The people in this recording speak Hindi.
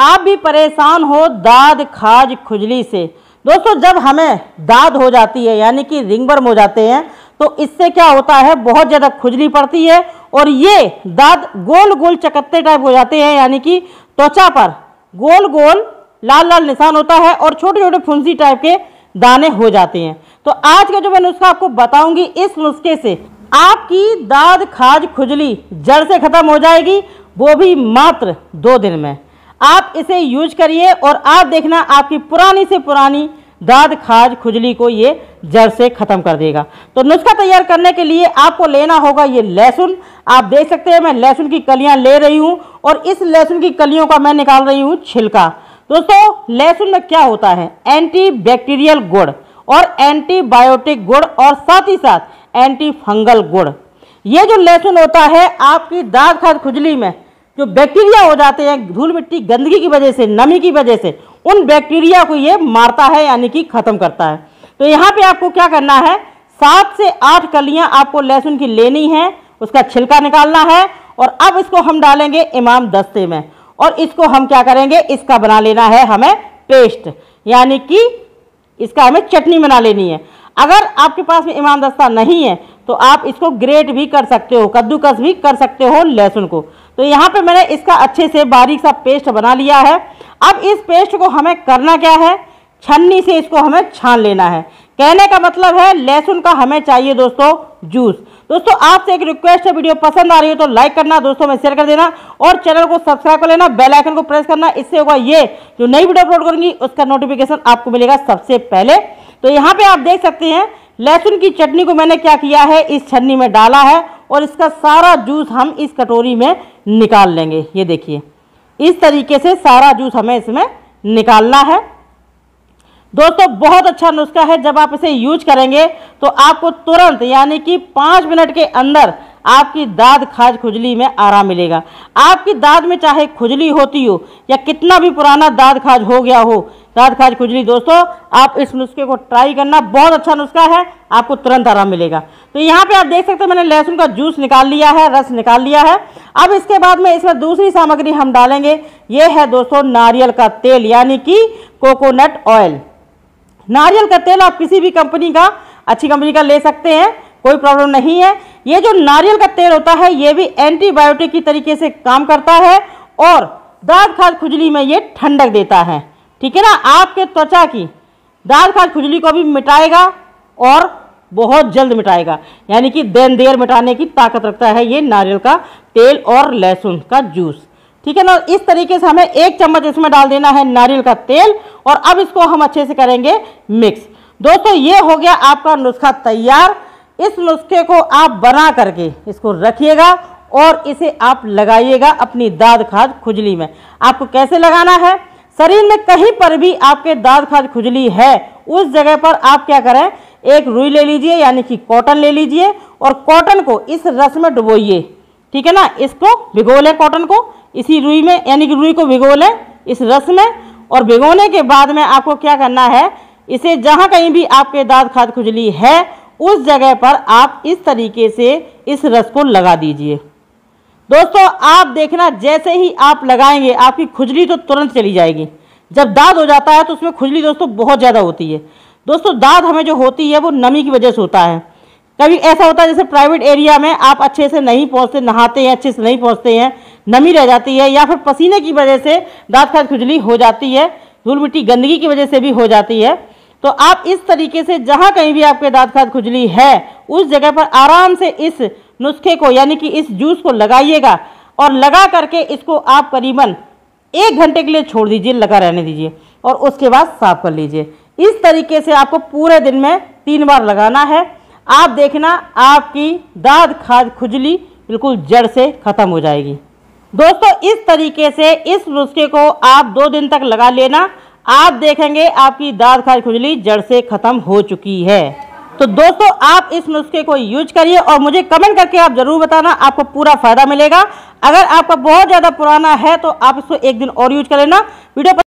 आप भी परेशान हो दाद खाज खुजली से दोस्तों जब हमें दाद हो जाती है यानी कि रिंगवर्म हो जाते हैं तो इससे क्या होता है बहुत ज़्यादा खुजली पड़ती है और ये दाद गोल गोल चकत्ते टाइप हो जाते हैं यानी कि त्वचा पर गोल गोल लाल लाल निशान होता है और छोटे छोटे फुंसी टाइप के दाने हो जाते हैं तो आज का जो मैं नुस्खा आपको बताऊंगी इस नुस्खे से आपकी दाद खाज खुजली जड़ से ख़त्म हो जाएगी वो भी मात्र दो दिन में आप इसे यूज करिए और आप देखना आपकी पुरानी से पुरानी दाद खाज खुजली को ये जड़ से ख़त्म कर देगा तो नुस्खा तैयार करने के लिए आपको लेना होगा ये लहसुन आप देख सकते हैं मैं लहसुन की कलियां ले रही हूँ और इस लहसुन की कलियों का मैं निकाल रही हूँ छिलका दोस्तों लहसुन में क्या होता है एंटी बैक्टीरियल गुड़ और एंटीबायोटिक गुड़ और साथ ही साथ एंटी फंगल गुड़ ये जो लहसुन होता है आपकी दाद खाद खुजली में जो बैक्टीरिया हो जाते हैं धूल मिट्टी गंदगी की वजह से नमी की वजह से उन बैक्टीरिया को ये मारता है यानी कि ख़त्म करता है तो यहाँ पे आपको क्या करना है सात से आठ कलियाँ आपको लहसुन की लेनी है उसका छिलका निकालना है और अब इसको हम डालेंगे इमाम दस्ते में और इसको हम क्या करेंगे इसका बना लेना है हमें पेस्ट यानी कि इसका हमें चटनी बना लेनी है अगर आपके पास में इमाम दस्ता नहीं है तो आप इसको ग्रेट भी कर सकते हो कद्दूकस भी कर सकते हो लहसुन को तो यहाँ पे मैंने इसका अच्छे से बारीक सा पेस्ट बना लिया है अब इस पेस्ट को हमें करना क्या है छन्नी से इसको हमें छान लेना है कहने का मतलब है लहसुन का हमें चाहिए दोस्तों जूस दोस्तों आपसे एक रिक्वेस्ट है वीडियो पसंद आ रही हो तो लाइक करना दोस्तों में शेयर कर देना और चैनल को सब्सक्राइब कर लेना बेल आइकन को प्रेस करना इससे होगा ये जो नई वीडियो अपलोड करूंगी उसका नोटिफिकेशन आपको मिलेगा सबसे पहले तो यहाँ पे आप देख सकते हैं लहसुन की चटनी को मैंने क्या किया है इस छन्नी में डाला है और इसका सारा जूस हम इस कटोरी में निकाल लेंगे ये देखिए इस तरीके से सारा जूस हमें इसमें निकालना है दोस्तों बहुत अच्छा नुस्खा है जब आप इसे यूज करेंगे तो आपको तुरंत यानी कि पाँच मिनट के अंदर आपकी दाद खाज खुजली में आराम मिलेगा आपकी दाद में चाहे खुजली होती हो या कितना भी पुराना दाद खाज हो गया हो रात खाज खुजली दोस्तों आप इस नुस्खे को ट्राई करना बहुत अच्छा नुस्खा है आपको तुरंत आराम मिलेगा तो यहाँ पे आप देख सकते हैं मैंने लहसुन का जूस निकाल लिया है रस निकाल लिया है अब इसके बाद में इसमें दूसरी सामग्री हम डालेंगे ये है दोस्तों नारियल का तेल यानी कि कोकोनट ऑयल नारियल का तेल आप किसी भी कंपनी का अच्छी कंपनी का ले सकते हैं कोई प्रॉब्लम नहीं है ये जो नारियल का तेल होता है ये भी एंटीबायोटिक की तरीके से काम करता है और दाद खाद खुजली में ये ठंडक देता है ठीक है ना आपके त्वचा की दाल खाद खुजली को भी मिटाएगा और बहुत जल्द मिटाएगा यानी कि देन देर मिटाने की ताकत रखता है ये नारियल का तेल और लहसुन का जूस ठीक है ना इस तरीके से हमें एक चम्मच इसमें डाल देना है नारियल का तेल और अब इसको हम अच्छे से करेंगे मिक्स दोस्तों ये हो गया आपका नुस्खा तैयार इस नुस्खे को आप बना करके इसको रखिएगा और इसे आप लगाइएगा अपनी दाद खाद खुजली में आपको कैसे लगाना है शरीर में कहीं पर भी आपके दाद खाद खुजली है उस जगह पर आप क्या करें एक रुई ले लीजिए यानी कि कॉटन ले लीजिए और कॉटन को इस रस में डुबोइए ठीक है ना इसको भिगो लें कॉटन को इसी रुई में यानी कि रुई को भिगो लें इस रस में और भिगोने के बाद में आपको क्या करना है इसे जहाँ कहीं भी आपके दाद खाद खुजली है उस जगह पर आप इस तरीके से इस रस को लगा दीजिए दोस्तों आप देखना जैसे ही आप लगाएंगे आपकी खुजली तो तुरंत चली जाएगी जब दाद हो जाता है तो उसमें खुजली दोस्तों बहुत ज़्यादा होती है दोस्तों दाद हमें जो होती है वो नमी की वजह से होता है कभी ऐसा होता है जैसे प्राइवेट एरिया में आप अच्छे से नहीं पहुँचते नहाते हैं अच्छे से नहीं पहुँचते हैं नमी रह जाती है या फिर पसीने की वजह से दाँत खाद खुजली हो जाती है धूल मिट्टी गंदगी की वजह से भी हो जाती है तो आप इस तरीके से जहाँ कहीं भी आपके दाँत खाद खुजली है उस जगह पर आराम से इस नुस्खे को यानी कि इस जूस को लगाइएगा और लगा करके इसको आप करीबन एक घंटे के लिए छोड़ दीजिए लगा रहने दीजिए और उसके बाद साफ कर लीजिए इस तरीके से आपको पूरे दिन में तीन बार लगाना है आप देखना आपकी दाद खाद खुजली बिल्कुल जड़ से ख़त्म हो जाएगी दोस्तों इस तरीके से इस नुस्खे को आप दो दिन तक लगा लेना आप देखेंगे आपकी दाद खाद खुजली जड़ से ख़त्म हो चुकी है तो दोस्तों आप इस नुस्खे को यूज करिए और मुझे कमेंट करके आप ज़रूर बताना आपको पूरा फ़ायदा मिलेगा अगर आपका बहुत ज़्यादा पुराना है तो आप इसको एक दिन और यूज कर लेना वीडियो